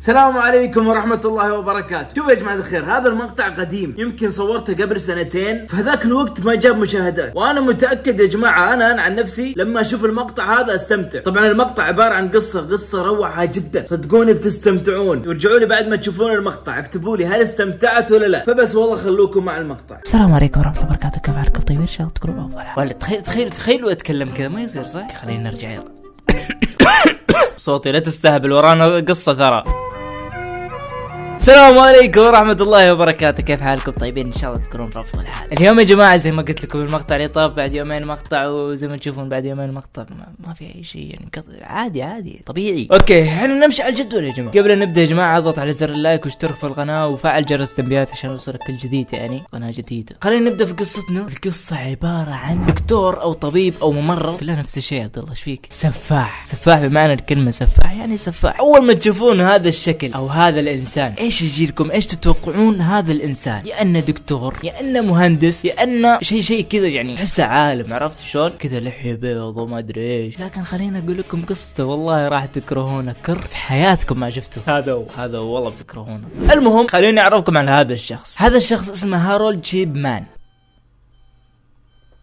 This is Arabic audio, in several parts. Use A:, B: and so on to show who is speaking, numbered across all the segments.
A: السلام عليكم ورحمة الله وبركاته، شوفوا يا جماعة الخير هذا المقطع قديم يمكن صورته قبل سنتين فهذاك هذاك الوقت ما جاب مشاهدات، وأنا متأكد يا جماعة أنا أنا عن نفسي لما أشوف المقطع هذا أستمتع، طبعا المقطع عبارة عن قصة قصة روعة جدا، صدقوني بتستمتعون، وارجعوا لي بعد ما تشوفون المقطع اكتبوا لي هل استمتعت ولا لا، فبس والله خلوكم مع المقطع. السلام عليكم ورحمة الله وبركاته، كيف حالكم طيبين؟ إن شاء الله تكونوا بأفضل حال. تخيل تخيل تخيل لو أتكلم كذا ما يصير صح؟ خلينا نرجع يلا. صوتي لا تستهبل ورانا قصة ثرى. السلام عليكم ورحمة الله وبركاته كيف حالكم طيبين ان شاء الله تكونون بافضل الحال حال اليوم يا جماعة زي ما قلت لكم المقطع اللي طاف بعد يومين مقطع وزي ما تشوفون بعد يومين مقطع ما, ما في اي شيء يعني عادي عادي طبيعي اوكي احنا نمشي على الجدول يا جماعة قبل ان نبدا يا جماعة اضغط على زر اللايك واشترك في القناة وفعل جرس التنبيهات عشان يوصلك كل جديد يعني قناة جديدة خلينا نبدا في قصتنا القصة عبارة عن دكتور او طبيب او ممرض كلها نفس الشيء يا عبد الله ايش فيك سفاح سفاح بمعنى الكلمة سفاح يعني سفاح اول ما تشوفون هذا الشكل او هذا الانسان ايش ايش يجي لكم ايش تتوقعون هذا الانسان يا انه دكتور يا انه مهندس يا انه شيء شيء كذا يعني حسه عالم عرفت شلون كذا لحيه بيض وما ادري ايش لكن خليني اقول لكم قصته والله راح تكرهونه كر في حياتكم ما شفته هذا هو هذا هو والله بتكرهونه المهم خليني اعرفكم عن هذا الشخص هذا الشخص اسمه هارولد شيبمان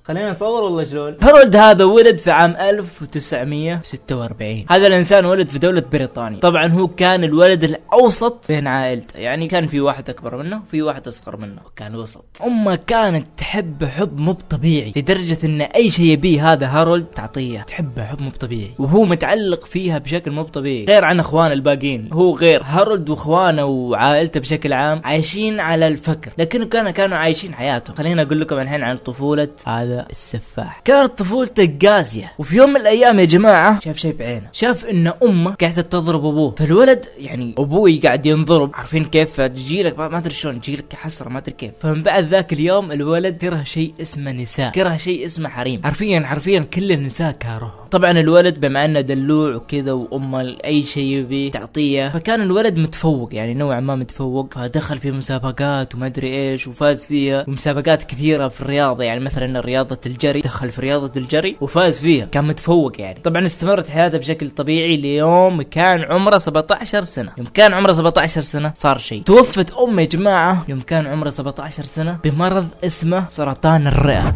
A: خلينا نصور ولا شلون؟ هارولد هذا ولد في عام 1946 هذا الانسان ولد في دولة بريطانيا طبعا هو كان الولد الاوسط بين عائلته يعني كان في واحد اكبر منه وفي واحد اصغر منه كان وسط امه كانت تحبه حب مو طبيعي لدرجة ان اي شيء يبيه هذا هارولد تعطيه تحبه حب مو طبيعي وهو متعلق فيها بشكل مو طبيعي غير عن اخوانه الباقيين هو غير هارولد واخوانه وعائلته بشكل عام عايشين على الفكر لكن كانوا كانوا عايشين حياتهم خلينا اقول لكم الحين عن طفولة هذا هذا السفاح كانت طفولته قاسيه وفي يوم من الايام يا جماعه شاف شيء بعينه شاف ان امه قاعده تضرب ابوه فالولد يعني ابوي قاعد ينضرب عارفين كيف فتجيلك ما ادري شلون تجيلك حسره ما ادري كيف فمن بعد ذاك اليوم الولد كره شيء اسمه نساء كره شيء اسمه حريم حرفيا حرفيا كل النساء كاره طبعا الولد بما انه دلوع وكذا وامه اي شيء يبي تعطيه فكان الولد متفوق يعني نوعا ما متفوق فدخل في مسابقات وما ادري ايش وفاز فيها ومسابقات كثيره في الرياضه يعني مثلا الرياضه رياضة الجري دخل في رياضة الجري وفاز فيها كان متفوق يعني طبعا استمرت حياته بشكل طبيعي ليوم كان عمره 17 سنة يوم كان عمره 17 سنة صار شيء توفت أمه يا جماعة يوم كان عمره 17 سنة بمرض اسمه سرطان الرئة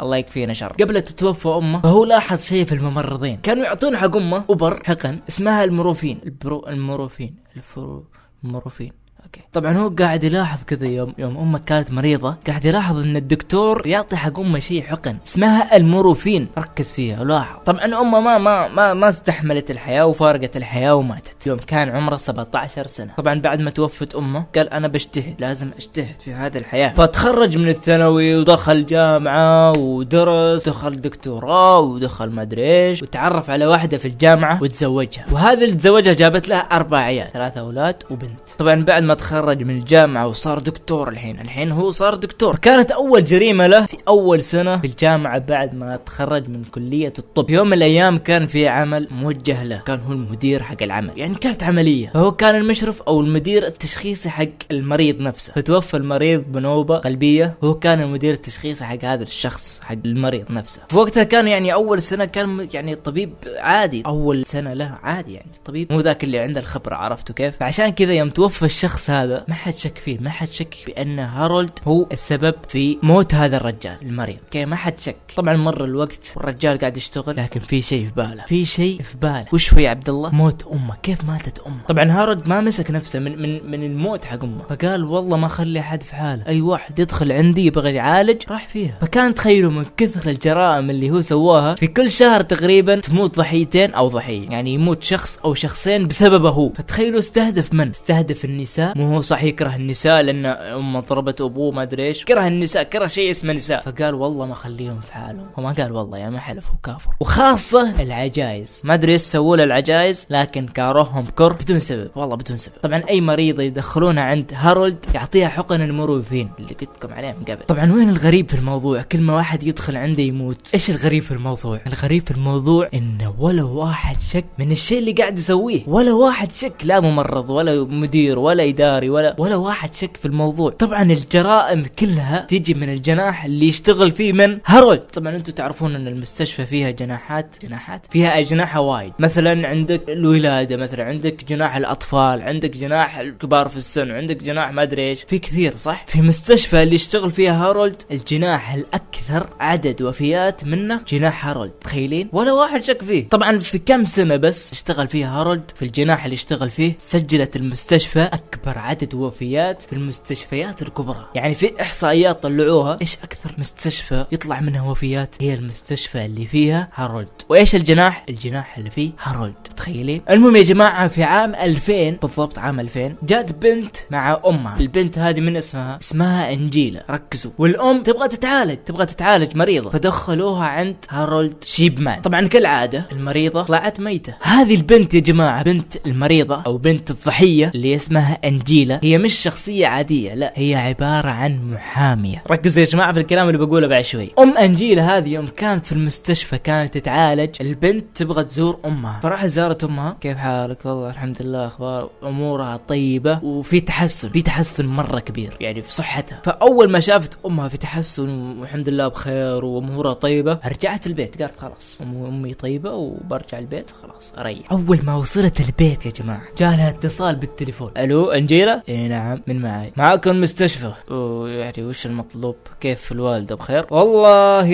A: الله يكفينا شر قبل تتوفى امه فهو لاحظ شيء في الممرضين كانوا يعطون حق امه ابر حقن اسمها المروفين البرو المروفين الفرو المروفين اوكي طبعا هو قاعد يلاحظ كذا يوم يوم امه كانت مريضه قاعد يلاحظ ان الدكتور يعطي حق امه شيء حقن اسمها الموروفين ركز فيها ولاحظ طبعا امه ما ما ما ما استحملت الحياه وفارقت الحياه وماتت يوم كان عمره 17 سنه طبعا بعد ما توفت امه قال انا بجتهد لازم اجتهد في هذه الحياه فتخرج من الثانوي ودخل جامعه ودرس دخل دكتوراه ودخل ما ادري ايش وتعرف على واحده في الجامعه وتزوجها وهذه اللي تزوجها جابت لها اربع عيال ثلاثه اولاد وبنت طبعا بعد ما ما تخرج من الجامعه وصار دكتور الحين الحين هو صار دكتور كانت اول جريمه له في اول سنه في الجامعه بعد ما تخرج من كليه الطب يوم من الايام كان في عمل موجه له كان هو المدير حق العمل يعني كانت عمليه فهو كان المشرف او المدير التشخيصي حق المريض نفسه فتوفى المريض بنوبه قلبيه هو كان المدير التشخيصي حق هذا الشخص حق المريض نفسه في وقتها كان يعني اول سنه كان يعني الطبيب عادي اول سنه له عادي يعني الطبيب مو ذاك اللي عنده الخبره عرفتوا كيف فعشان كذا يوم توفى الشخص الشخص هذا ما حد شك فيه ما حد شك بأن هارولد هو السبب في موت هذا الرجال المريض اوكي ما حد شك طبعا مر الوقت والرجال قاعد يشتغل لكن في شيء في باله في شيء في باله وش هو يا عبد الله موت امه كيف ماتت امه طبعا هارولد ما مسك نفسه من من من الموت حق امه فقال والله ما اخلي احد في حاله اي واحد يدخل عندي يبغى يعالج راح فيها فكان تخيلوا من كثر الجرائم اللي هو سواها في كل شهر تقريبا تموت ضحيتين او ضحيه يعني يموت شخص او شخصين بسببه هو فتخيلوا استهدف من استهدف النساء مو هو صح يكره النساء لان امه ضربت ابوه ما ادري ايش كره النساء كره شيء اسمه نساء فقال والله ما خليهم في حالهم وما قال والله يا يعني ما حلف وكافر كافر وخاصه العجايز ما ادري ايش سووا له العجايز لكن كارههم كره بدون سبب والله بدون سبب طبعا اي مريضه يدخلونها عند هارولد يعطيها حقن المروفين اللي قلت لكم عليه من قبل طبعا وين الغريب في الموضوع كل ما واحد يدخل عنده يموت ايش الغريب في الموضوع الغريب في الموضوع انه ولا واحد شك من الشيء اللي قاعد يسويه ولا واحد شك لا ممرض ولا مدير ولا إدارة اداري ولا ولا واحد شك في الموضوع طبعا الجرائم كلها تيجي من الجناح اللي يشتغل فيه من هارولد طبعا انتم تعرفون ان المستشفى فيها جناحات جناحات فيها اجنحه وايد مثلا عندك الولاده مثلا عندك جناح الاطفال عندك جناح الكبار في السن عندك جناح ما ادري ايش في كثير صح في مستشفى اللي يشتغل فيها هارولد الجناح الاكثر عدد وفيات منه جناح هارولد تخيلين ولا واحد شك فيه طبعا في كم سنه بس اشتغل فيها هارولد في الجناح اللي اشتغل فيه سجلت المستشفى اكبر اكبر عدد وفيات في المستشفيات الكبرى يعني في احصائيات طلعوها ايش اكثر مستشفى يطلع منها وفيات هي المستشفى اللي فيها هارولد وايش الجناح الجناح اللي فيه هارولد تخيلين المهم يا جماعه في عام 2000 بالضبط عام 2000 جات بنت مع امها البنت هذه من اسمها اسمها انجيلا ركزوا والام تبغى تتعالج تبغى تتعالج مريضه فدخلوها عند هارولد شيبمان طبعا كالعاده المريضه طلعت ميته هذه البنت يا جماعه بنت المريضه او بنت الضحيه اللي اسمها انجيلا هي مش شخصيه عاديه لا هي عباره عن محاميه ركزوا يا جماعه في الكلام اللي بقوله بعد شوي ام انجيلا هذه يوم كانت في المستشفى كانت تتعالج البنت تبغى تزور امها فراحت زارت امها كيف حالك والله الحمد لله اخبار امورها طيبه وفي تحسن في تحسن مره كبير يعني في صحتها فاول ما شافت امها في تحسن والحمد لله بخير وامورها طيبه رجعت البيت قالت خلاص امي طيبه وبرجع البيت خلاص اريح اول ما وصلت البيت يا جماعه جالها اتصال بالتليفون الو العنجيله؟ اي نعم من معي معاك المستشفى ويعني وش المطلوب كيف الوالده بخير والله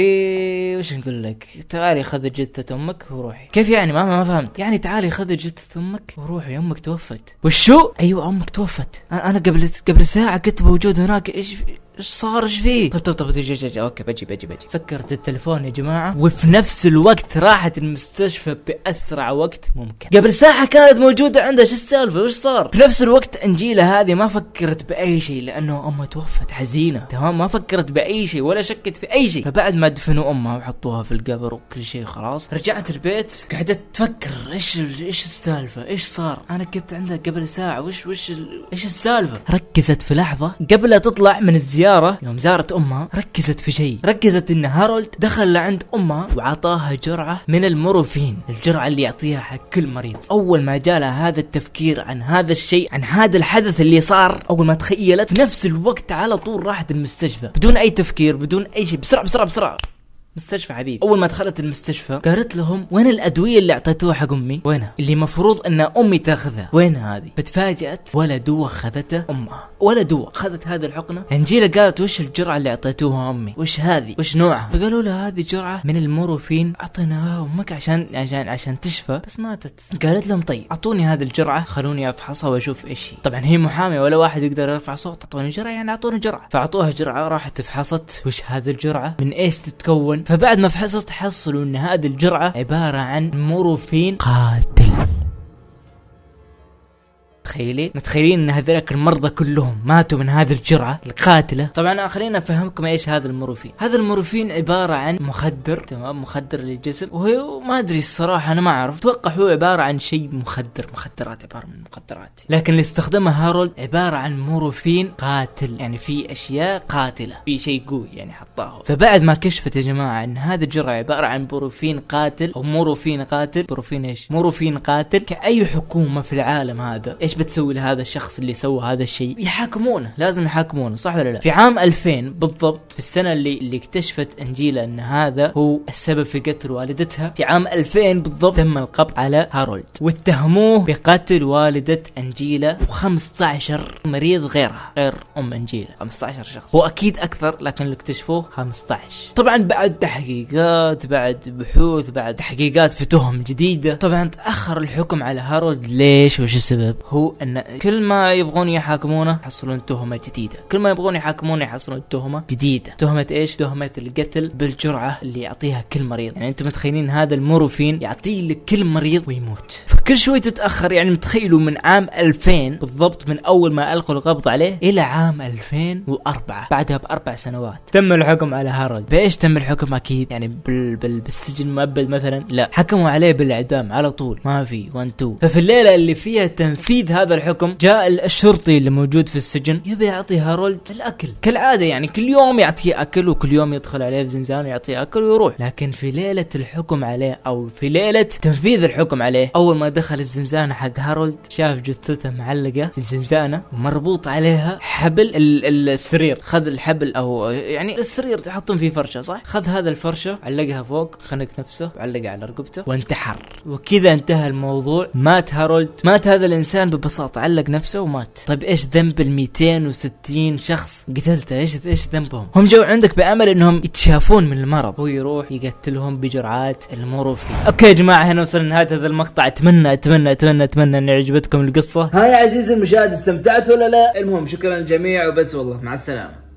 A: وش نقول لك تعالي خذ جثه امك وروحي كيف يعني ما ما فهمت يعني تعالي خذ جثه امك وروحي امك توفت وشو ايوه امك توفت انا قبل قبل ساعه كنت موجود هناك ايش ايش صار ايش فيه طب طب طب جي جي جي. اوكي بجي بجي بجي سكرت التلفون يا جماعه وفي نفس الوقت راحت المستشفى باسرع وقت ممكن قبل ساعه كانت موجوده عندها شو السالفه وش صار في نفس الوقت انجيلا هذه ما فكرت باي شيء لانه امها توفت حزينه تمام ما فكرت باي شيء ولا شكت في اي شيء فبعد ما دفنوا امها وحطوها في القبر وكل شيء خلاص رجعت البيت قعدت تفكر ايش ايش السالفه ايش صار انا كنت عندها قبل ساعه وش وش ايش السالفه ركزت في لحظه قبل لا تطلع من الزياره السيارة يوم زارت أمها ركزت في شيء ركزت أن هارولد دخل لعند أمها وعطاها جرعة من المورفين الجرعة اللي يعطيها حق كل مريض أول ما جالها هذا التفكير عن هذا الشيء عن هذا الحدث اللي صار أول ما تخيلت نفس الوقت على طول راحت المستشفى بدون أي تفكير بدون أي شيء بسرعة بسرعة بسرعة مستشفى حبيبي اول ما دخلت المستشفى قالت لهم وين الادويه اللي اعطيتوها حق امي وينها اللي مفروض ان امي تاخذها وين هذه فتفاجات ولا دواء خذته امها ولا دواء خذت هذه الحقنه انجيلا قالت وش الجرعه اللي اعطيتوها امي وش هذه وش نوعها فقالوا لها هذه جرعه من المورفين اعطيناها امك عشان عشان عشان تشفى بس ماتت قالت لهم طيب اعطوني هذه الجرعه خلوني افحصها واشوف ايش هي طبعا هي محاميه ولا واحد يقدر يرفع صوت اعطوني جرعه يعني اعطوني جرعه فاعطوها جرعه راحت فحصت وش هذه الجرعه من ايش تتكون فبعد ما فحصت حصلوا ان هذه الجرعه عباره عن مورفين قاتل تخيلي متخيلين ان هذولك المرضى كلهم ماتوا من هذه الجرعه القاتله طبعا خلينا افهمكم ايش هذا المورفين هذا المورفين عباره عن مخدر تمام مخدر للجسم وهو ما ادري الصراحه انا ما اعرف اتوقع هو عباره عن شيء مخدر مخدرات عباره من مخدرات لكن اللي استخدمه هارولد عباره عن مورفين قاتل يعني في اشياء قاتله في شيء قوي يعني حطاه فبعد ما كشفت يا جماعه ان هذا الجرعه عباره عن بروفين قاتل او مورفين قاتل بروفين ايش مورفين قاتل كاي حكومه في العالم هذا ايش بتسوي لهذا الشخص اللي سوى هذا الشيء يحاكمونه لازم يحاكمونه صح ولا لا في عام 2000 بالضبط في السنه اللي اللي اكتشفت انجيلا ان هذا هو السبب في قتل والدتها في عام 2000 بالضبط تم القبض على هارولد واتهموه بقتل والده انجيلا و15 مريض غيرها غير ام انجيلا 15 شخص هو اكيد اكثر لكن اللي اكتشفوه 15 طبعا بعد تحقيقات بعد بحوث بعد تحقيقات في تهم جديده طبعا تاخر الحكم على هارولد ليش وش السبب هو ان كل ما يبغون يحاكمونه يحصلون تهمه جديده كل ما يبغون يحاكمونه يحصلون تهمه جديده تهمه ايش تهمه القتل بالجرعه اللي يعطيها كل مريض يعني انتم متخيلين هذا المورفين يعطيه لكل مريض ويموت فكل شوي تتاخر يعني متخيلوا من عام 2000 بالضبط من اول ما القوا القبض عليه الى عام 2004 بعدها باربع سنوات تم الحكم على هارولد بايش تم الحكم اكيد يعني بال بال بالسجن المؤبد مثلا لا حكموا عليه بالاعدام على طول ما في 1 2 ففي الليله اللي فيها تنفيذ هذا الحكم جاء الشرطي اللي موجود في السجن يبي يعطي هارولد الاكل كالعاده يعني كل يوم يعطيه اكل وكل يوم يدخل عليه في زنزان ويعطيه اكل ويروح لكن في ليله الحكم عليه او في ليله تنفيذ الحكم عليه اول ما دخل الزنزانه حق هارولد شاف جثته معلقه في الزنزانه مربوط عليها حبل السرير خذ الحبل او يعني السرير تحطم فيه فرشه صح خذ هذا الفرشه علقها فوق خنق نفسه وعلقها على رقبته وانتحر وكذا انتهى الموضوع مات هارولد مات هذا الانسان ببساطه ببساطه علق نفسه ومات طيب ايش ذنب ال 260 شخص قتلته ايش ايش ذنبهم هم جو عندك بامل انهم يتشافون من المرض هو يروح يقتلهم بجرعات المورفين اوكي يا جماعه هنا وصلنا لنهايه هذا المقطع اتمنى اتمنى اتمنى اتمنى ان عجبتكم القصه هاي يا عزيزي المشاهد استمتعت ولا لا المهم شكرا للجميع وبس والله مع السلامه